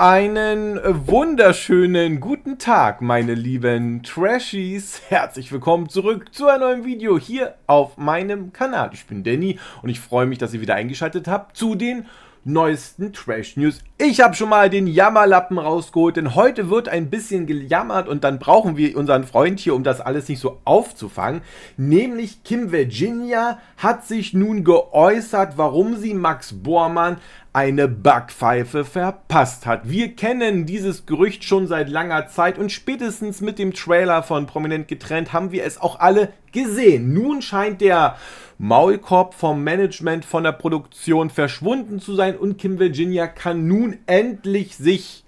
Einen wunderschönen guten Tag, meine lieben Trashies. Herzlich willkommen zurück zu einem neuen Video hier auf meinem Kanal. Ich bin Danny und ich freue mich, dass ihr wieder eingeschaltet habt zu den neuesten Trash News. Ich habe schon mal den Jammerlappen rausgeholt, denn heute wird ein bisschen gejammert und dann brauchen wir unseren Freund hier, um das alles nicht so aufzufangen. Nämlich Kim Virginia hat sich nun geäußert, warum sie Max Bormann eine Backpfeife verpasst hat. Wir kennen dieses Gerücht schon seit langer Zeit und spätestens mit dem Trailer von Prominent getrennt haben wir es auch alle gesehen. Nun scheint der Maulkorb vom Management von der Produktion verschwunden zu sein und Kim Virginia kann nun endlich sich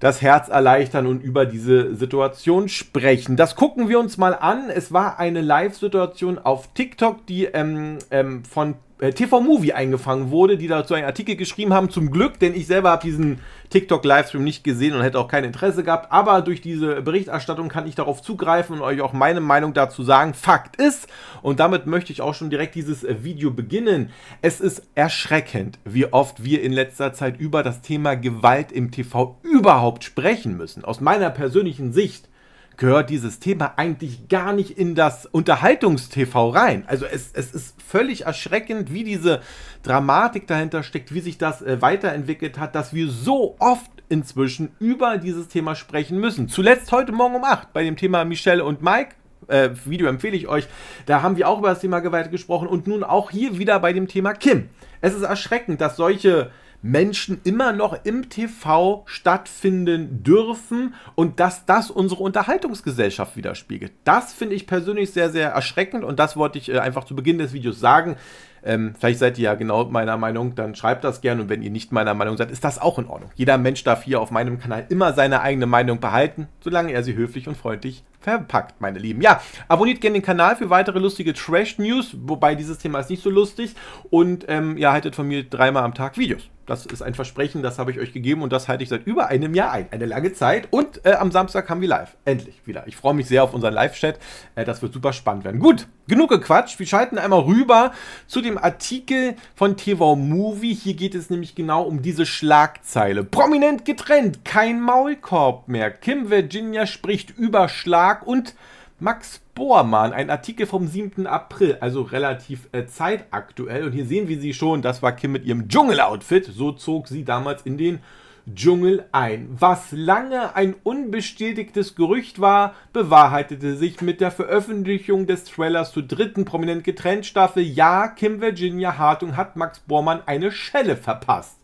das Herz erleichtern und über diese Situation sprechen. Das gucken wir uns mal an. Es war eine Live-Situation auf TikTok, die ähm, ähm, von äh, TV-Movie eingefangen wurde, die dazu einen Artikel geschrieben haben. Zum Glück, denn ich selber habe diesen TikTok-Livestream nicht gesehen und hätte auch kein Interesse gehabt. Aber durch diese Berichterstattung kann ich darauf zugreifen und euch auch meine Meinung dazu sagen. Fakt ist, und damit möchte ich auch schon direkt dieses äh, Video beginnen, es ist erschreckend, wie oft wir in letzter Zeit über das Thema Gewalt im TV überhaupt sprechen müssen. Aus meiner persönlichen Sicht gehört dieses Thema eigentlich gar nicht in das Unterhaltungstv rein. Also es, es ist völlig erschreckend, wie diese Dramatik dahinter steckt, wie sich das äh, weiterentwickelt hat, dass wir so oft inzwischen über dieses Thema sprechen müssen. Zuletzt heute Morgen um 8 bei dem Thema Michelle und Mike. Äh, Video empfehle ich euch. Da haben wir auch über das Thema Gewalt gesprochen und nun auch hier wieder bei dem Thema Kim. Es ist erschreckend, dass solche Menschen immer noch im TV stattfinden dürfen und dass das unsere Unterhaltungsgesellschaft widerspiegelt. Das finde ich persönlich sehr, sehr erschreckend und das wollte ich äh, einfach zu Beginn des Videos sagen. Ähm, vielleicht seid ihr ja genau meiner Meinung, dann schreibt das gerne und wenn ihr nicht meiner Meinung seid, ist das auch in Ordnung. Jeder Mensch darf hier auf meinem Kanal immer seine eigene Meinung behalten, solange er sie höflich und freundlich verpackt, meine Lieben. Ja, abonniert gerne den Kanal für weitere lustige Trash-News, wobei dieses Thema ist nicht so lustig. Und ähm, ja, haltet von mir dreimal am Tag Videos. Das ist ein Versprechen, das habe ich euch gegeben und das halte ich seit über einem Jahr ein. Eine lange Zeit. Und äh, am Samstag haben wir live. Endlich wieder. Ich freue mich sehr auf unseren Live-Chat. Äh, das wird super spannend werden. Gut, genug gequatscht. Wir schalten einmal rüber zu dem Artikel von TV Movie. Hier geht es nämlich genau um diese Schlagzeile. Prominent getrennt, kein Maulkorb mehr. Kim Virginia spricht über Schlag Tag und Max Bormann, ein Artikel vom 7. April, also relativ äh, zeitaktuell. Und hier sehen wir sie schon, das war Kim mit ihrem Dschungel-Outfit. So zog sie damals in den Dschungel ein. Was lange ein unbestätigtes Gerücht war, bewahrheitete sich mit der Veröffentlichung des Trailers zur dritten prominent getrennt Staffel. Ja, Kim Virginia Hartung hat Max Bormann eine Schelle verpasst.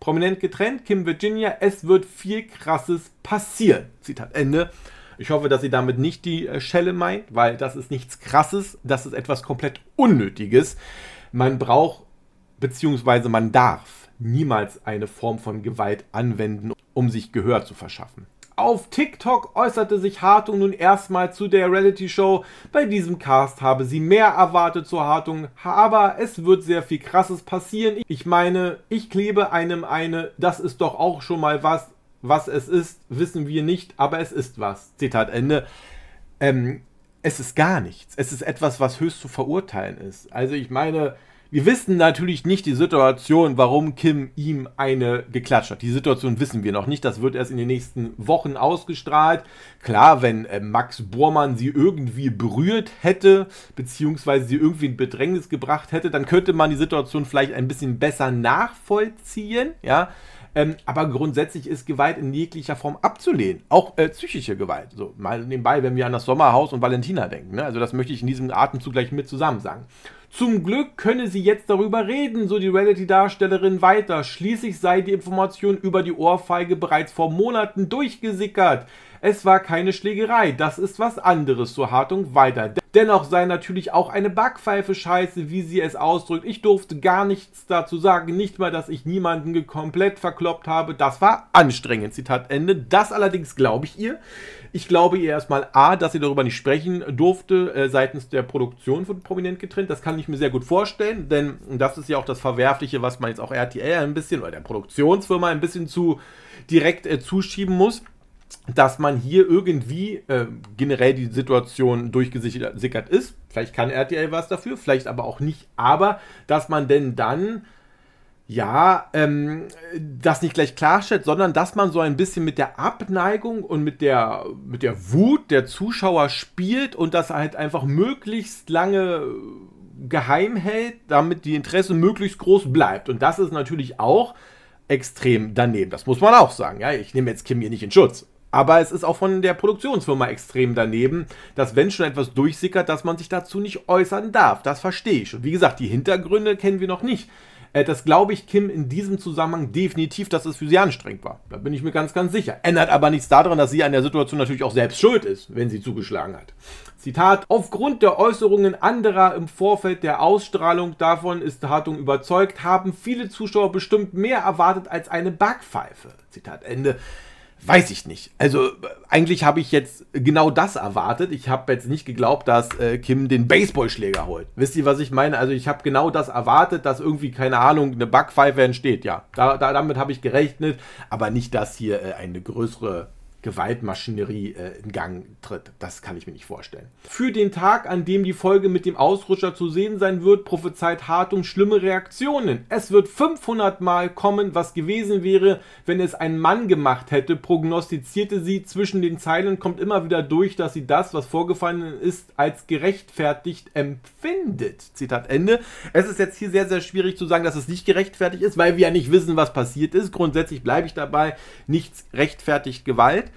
Prominent getrennt, Kim Virginia, es wird viel Krasses passieren. Zitat Ende ich hoffe, dass sie damit nicht die äh, Schelle meint, weil das ist nichts Krasses, das ist etwas komplett Unnötiges. Man braucht beziehungsweise man darf niemals eine Form von Gewalt anwenden, um sich Gehör zu verschaffen. Auf TikTok äußerte sich Hartung nun erstmal zu der Reality-Show. Bei diesem Cast habe sie mehr erwartet zur Hartung, aber es wird sehr viel Krasses passieren. Ich meine, ich klebe einem eine, das ist doch auch schon mal was. Was es ist, wissen wir nicht, aber es ist was. Zitat Ende. Ähm, es ist gar nichts. Es ist etwas, was höchst zu verurteilen ist. Also ich meine, wir wissen natürlich nicht die Situation, warum Kim ihm eine geklatscht hat. Die Situation wissen wir noch nicht. Das wird erst in den nächsten Wochen ausgestrahlt. Klar, wenn äh, Max Bormann sie irgendwie berührt hätte, beziehungsweise sie irgendwie in Bedrängnis gebracht hätte, dann könnte man die Situation vielleicht ein bisschen besser nachvollziehen. Ja, ähm, aber grundsätzlich ist Gewalt in jeglicher Form abzulehnen. Auch äh, psychische Gewalt. So, mal nebenbei, wenn wir an das Sommerhaus und Valentina denken. Ne? Also das möchte ich in diesem Atemzug gleich mit zusammen sagen. Zum Glück könne sie jetzt darüber reden, so die Reality-Darstellerin weiter. Schließlich sei die Information über die Ohrfeige bereits vor Monaten durchgesickert. Es war keine Schlägerei, das ist was anderes, so Hartung weiter. Dennoch sei natürlich auch eine Backpfeife scheiße, wie sie es ausdrückt. Ich durfte gar nichts dazu sagen, nicht mal, dass ich niemanden komplett verkloppt habe. Das war anstrengend, Zitat Ende. Das allerdings glaube ich ihr. Ich glaube ihr erstmal A, dass sie darüber nicht sprechen durfte, äh, seitens der Produktion von Prominent getrennt. Das kann ich mir sehr gut vorstellen, denn das ist ja auch das Verwerfliche, was man jetzt auch RTL ein bisschen oder der Produktionsfirma ein bisschen zu direkt äh, zuschieben muss dass man hier irgendwie äh, generell die Situation durchgesickert ist. Vielleicht kann RTL was dafür, vielleicht aber auch nicht. Aber dass man denn dann ja, ähm, das nicht gleich klarstellt, sondern dass man so ein bisschen mit der Abneigung und mit der, mit der Wut der Zuschauer spielt und das halt einfach möglichst lange äh, geheim hält, damit die Interesse möglichst groß bleibt. Und das ist natürlich auch extrem daneben. Das muss man auch sagen. Ja, ich nehme jetzt Kim hier nicht in Schutz. Aber es ist auch von der Produktionsfirma extrem daneben, dass wenn schon etwas durchsickert, dass man sich dazu nicht äußern darf. Das verstehe ich. Und wie gesagt, die Hintergründe kennen wir noch nicht. Äh, das glaube ich Kim in diesem Zusammenhang definitiv, dass es für sie anstrengend war. Da bin ich mir ganz, ganz sicher. Ändert aber nichts daran, dass sie an der Situation natürlich auch selbst schuld ist, wenn sie zugeschlagen hat. Zitat, aufgrund der Äußerungen anderer im Vorfeld der Ausstrahlung davon ist Hartung überzeugt, haben viele Zuschauer bestimmt mehr erwartet als eine Backpfeife. Zitat Ende. Weiß ich nicht. Also äh, eigentlich habe ich jetzt genau das erwartet. Ich habe jetzt nicht geglaubt, dass äh, Kim den Baseballschläger holt. Wisst ihr, was ich meine? Also ich habe genau das erwartet, dass irgendwie, keine Ahnung, eine Backpfeife entsteht. Ja, da, da damit habe ich gerechnet. Aber nicht, dass hier äh, eine größere Gewaltmaschinerie äh, in Gang tritt. Das kann ich mir nicht vorstellen. Für den Tag, an dem die Folge mit dem Ausrutscher zu sehen sein wird, prophezeit Hartung schlimme Reaktionen. Es wird 500 Mal kommen, was gewesen wäre, wenn es ein Mann gemacht hätte, prognostizierte sie. Zwischen den Zeilen kommt immer wieder durch, dass sie das, was vorgefallen ist, als gerechtfertigt empfindet. Zitat Ende. Es ist jetzt hier sehr, sehr schwierig zu sagen, dass es nicht gerechtfertigt ist, weil wir ja nicht wissen, was passiert ist. Grundsätzlich bleibe ich dabei. Nichts rechtfertigt Gewalt.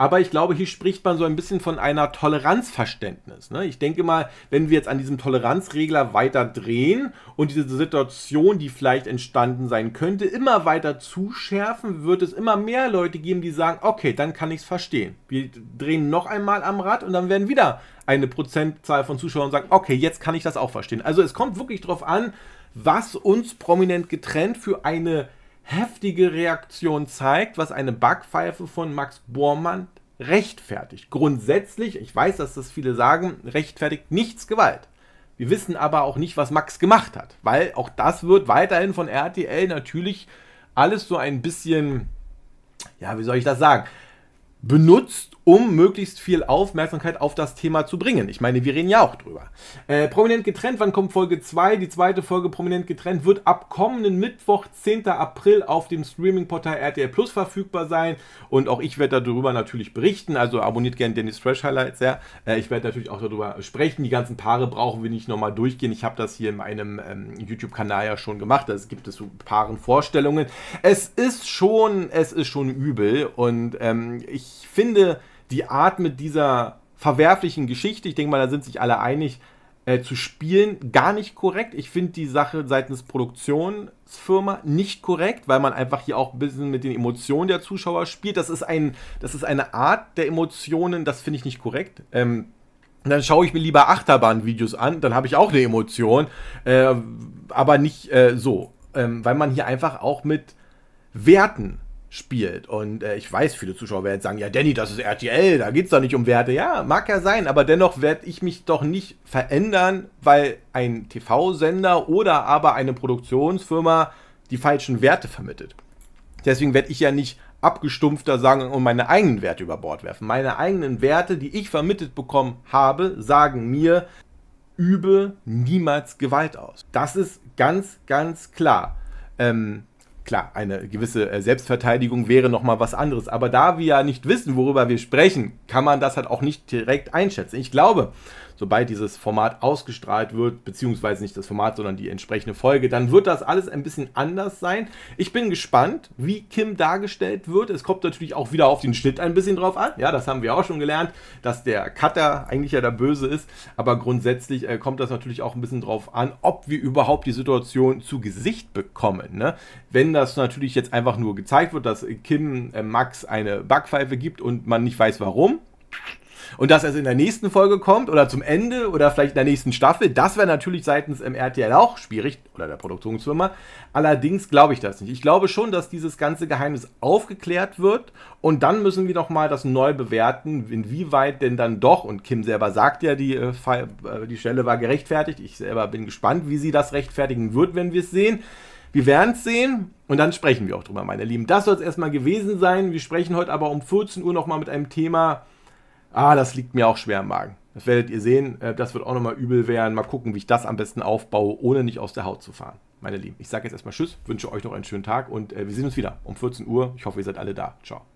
Aber ich glaube, hier spricht man so ein bisschen von einer Toleranzverständnis. Ne? Ich denke mal, wenn wir jetzt an diesem Toleranzregler weiter drehen und diese Situation, die vielleicht entstanden sein könnte, immer weiter zuschärfen, wird es immer mehr Leute geben, die sagen, okay, dann kann ich es verstehen. Wir drehen noch einmal am Rad und dann werden wieder eine Prozentzahl von Zuschauern sagen, okay, jetzt kann ich das auch verstehen. Also es kommt wirklich darauf an, was uns prominent getrennt für eine heftige Reaktion zeigt, was eine Backpfeife von Max Bormann rechtfertigt. Grundsätzlich, ich weiß, dass das viele sagen, rechtfertigt nichts Gewalt. Wir wissen aber auch nicht, was Max gemacht hat, weil auch das wird weiterhin von RTL natürlich alles so ein bisschen, ja, wie soll ich das sagen? benutzt, um möglichst viel Aufmerksamkeit auf das Thema zu bringen. Ich meine, wir reden ja auch drüber. Äh, prominent getrennt, wann kommt Folge 2? Die zweite Folge Prominent getrennt wird ab kommenden Mittwoch, 10. April, auf dem Streaming-Portal RTL Plus verfügbar sein. Und auch ich werde darüber natürlich berichten. Also abonniert gerne Dennis Trash Highlights, ja. Äh, ich werde natürlich auch darüber sprechen. Die ganzen Paare brauchen wir nicht nochmal durchgehen. Ich habe das hier in meinem ähm, YouTube-Kanal ja schon gemacht. Es gibt es so Paaren Vorstellungen. Es ist schon, es ist schon übel und ähm, ich ich finde die Art mit dieser verwerflichen Geschichte, ich denke mal, da sind sich alle einig, äh, zu spielen, gar nicht korrekt. Ich finde die Sache seitens Produktionsfirma nicht korrekt, weil man einfach hier auch ein bisschen mit den Emotionen der Zuschauer spielt. Das ist, ein, das ist eine Art der Emotionen, das finde ich nicht korrekt. Ähm, dann schaue ich mir lieber Achterbahn-Videos an, dann habe ich auch eine Emotion, äh, aber nicht äh, so, ähm, weil man hier einfach auch mit Werten spielt. Und äh, ich weiß, viele Zuschauer werden sagen, ja, Danny, das ist RTL, da geht es doch nicht um Werte. Ja, mag ja sein, aber dennoch werde ich mich doch nicht verändern, weil ein TV-Sender oder aber eine Produktionsfirma die falschen Werte vermittelt. Deswegen werde ich ja nicht abgestumpfter sagen und meine eigenen Werte über Bord werfen. Meine eigenen Werte, die ich vermittelt bekommen habe, sagen mir, übe niemals Gewalt aus. Das ist ganz, ganz klar. Ähm, Klar, eine gewisse äh, Selbstverteidigung wäre nochmal was anderes. Aber da wir ja nicht wissen, worüber wir sprechen, kann man das halt auch nicht direkt einschätzen. Ich glaube, sobald dieses Format ausgestrahlt wird, beziehungsweise nicht das Format, sondern die entsprechende Folge, dann wird das alles ein bisschen anders sein. Ich bin gespannt, wie Kim dargestellt wird. Es kommt natürlich auch wieder auf den Schnitt ein bisschen drauf an. Ja, das haben wir auch schon gelernt, dass der Cutter eigentlich ja der Böse ist. Aber grundsätzlich äh, kommt das natürlich auch ein bisschen drauf an, ob wir überhaupt die Situation zu Gesicht bekommen. Ne? Wenn das natürlich jetzt einfach nur gezeigt wird, dass Kim äh, Max eine Backpfeife gibt und man nicht weiß warum, und dass es in der nächsten Folge kommt oder zum Ende oder vielleicht in der nächsten Staffel, das wäre natürlich seitens im ähm, RTL auch schwierig oder der Produktionsfirma. Allerdings glaube ich das nicht. Ich glaube schon, dass dieses ganze Geheimnis aufgeklärt wird und dann müssen wir nochmal das neu bewerten, inwieweit denn dann doch, und Kim selber sagt ja, die, äh, äh, die Stelle war gerechtfertigt. Ich selber bin gespannt, wie sie das rechtfertigen wird, wenn wir es sehen. Wir werden es sehen und dann sprechen wir auch drüber, meine Lieben. Das soll es erstmal gewesen sein. Wir sprechen heute aber um 14 Uhr nochmal mit einem Thema, Ah, das liegt mir auch schwer im Magen. Das werdet ihr sehen. Äh, das wird auch nochmal übel werden. Mal gucken, wie ich das am besten aufbaue, ohne nicht aus der Haut zu fahren. Meine Lieben, ich sage jetzt erstmal Tschüss, wünsche euch noch einen schönen Tag und äh, wir sehen uns wieder um 14 Uhr. Ich hoffe, ihr seid alle da. Ciao.